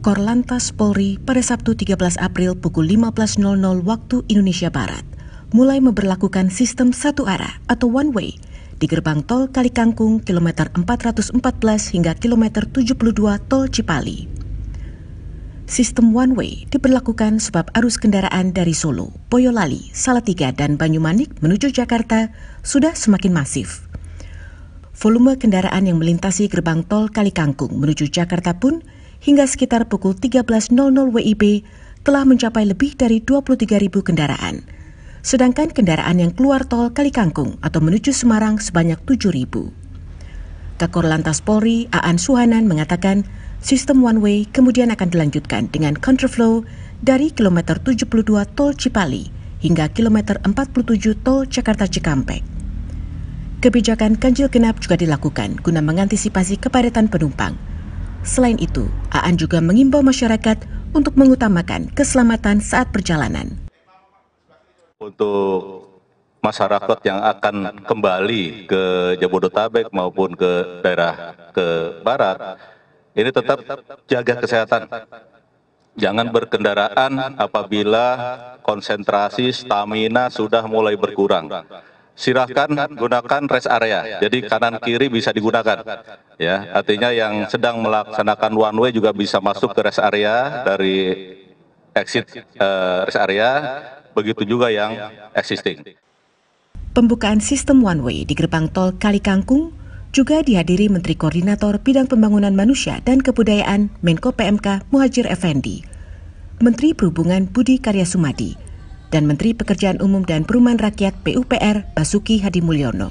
Korlantas Polri pada Sabtu 13 April pukul 15.00 waktu Indonesia Barat mulai memperlakukan sistem satu arah atau one way di gerbang tol Kalikangkung kilometer 414 hingga kilometer 72 tol Cipali. Sistem one way diperlakukan sebab arus kendaraan dari Solo, Boyolali, Salatiga, dan Banyumanik menuju Jakarta sudah semakin masif volume kendaraan yang melintasi gerbang tol Kalikangkung menuju Jakarta pun hingga sekitar pukul 13.00 WIB telah mencapai lebih dari 23.000 kendaraan. Sedangkan kendaraan yang keluar tol Kalikangkung atau menuju Semarang sebanyak 7.000. Kakor Lantas Polri Aan Suhanan mengatakan sistem one way kemudian akan dilanjutkan dengan counterflow dari kilometer 72 tol Cipali hingga kilometer 47 tol Jakarta Cikampek. Kebijakan ganjil genap juga dilakukan guna mengantisipasi kepadatan penumpang. Selain itu, Aan juga mengimbau masyarakat untuk mengutamakan keselamatan saat perjalanan. Untuk masyarakat yang akan kembali ke Jabodetabek maupun ke daerah ke barat, ini tetap jaga kesehatan. Jangan berkendaraan apabila konsentrasi stamina sudah mulai berkurang silahkan gunakan rest area. Iya, jadi kanan kiri bisa digunakan. Ya, iya, artinya yang sedang melaksanakan one way juga bisa masuk ke rest area dari exit uh, rest area. Begitu juga yang existing. Pembukaan sistem one way di gerbang tol Kali Kangkung juga dihadiri Menteri Koordinator Bidang Pembangunan Manusia dan Kebudayaan Menko PMK Muhajir Effendi, Menteri Perhubungan Budi Karya Sumadi, dan Menteri Pekerjaan Umum dan Perumahan Rakyat PUPR Basuki Hadi Mulyono.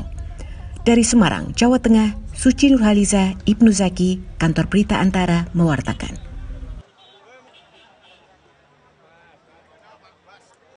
Dari Semarang, Jawa Tengah, Suci Nurhaliza Ibnu Zaki, Kantor Berita Antara mewartakan.